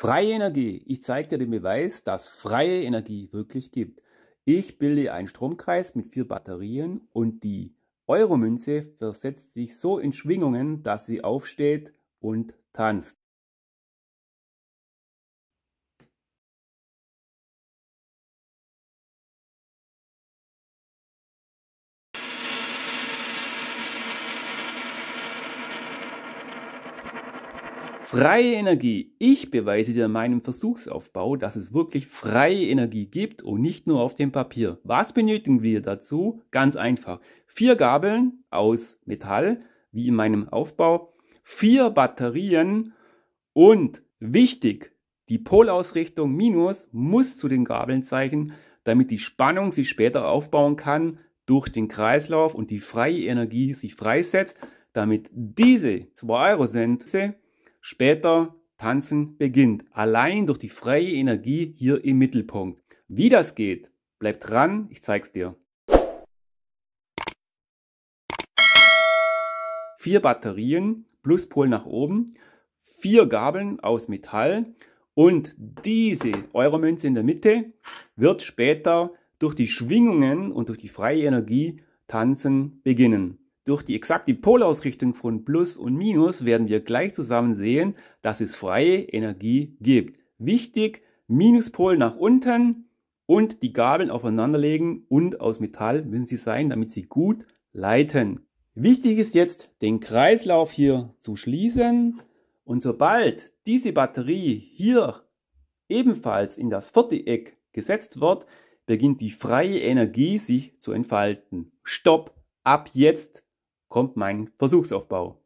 Freie Energie. Ich zeige dir den Beweis, dass freie Energie wirklich gibt. Ich bilde einen Stromkreis mit vier Batterien und die Euromünze versetzt sich so in Schwingungen, dass sie aufsteht und tanzt. Freie Energie. Ich beweise dir in meinem Versuchsaufbau, dass es wirklich freie Energie gibt und nicht nur auf dem Papier. Was benötigen wir dazu? Ganz einfach. Vier Gabeln aus Metall, wie in meinem Aufbau, vier Batterien und wichtig, die Polausrichtung minus muss zu den Gabeln zeigen, damit die Spannung sich später aufbauen kann durch den Kreislauf und die freie Energie sich freisetzt, damit diese 2 Euro Cent Später Tanzen beginnt, allein durch die freie Energie hier im Mittelpunkt. Wie das geht, bleib dran, ich zeig's dir. Vier Batterien, Pluspol nach oben, vier Gabeln aus Metall und diese Euromünze in der Mitte wird später durch die Schwingungen und durch die freie Energie tanzen beginnen. Durch die exakte Polausrichtung von Plus und Minus werden wir gleich zusammen sehen, dass es freie Energie gibt. Wichtig, Minuspol nach unten und die Gabeln aufeinanderlegen und aus Metall müssen sie sein, damit sie gut leiten. Wichtig ist jetzt, den Kreislauf hier zu schließen und sobald diese Batterie hier ebenfalls in das vierte Eck gesetzt wird, beginnt die freie Energie sich zu entfalten. Stopp, ab jetzt kommt mein Versuchsaufbau.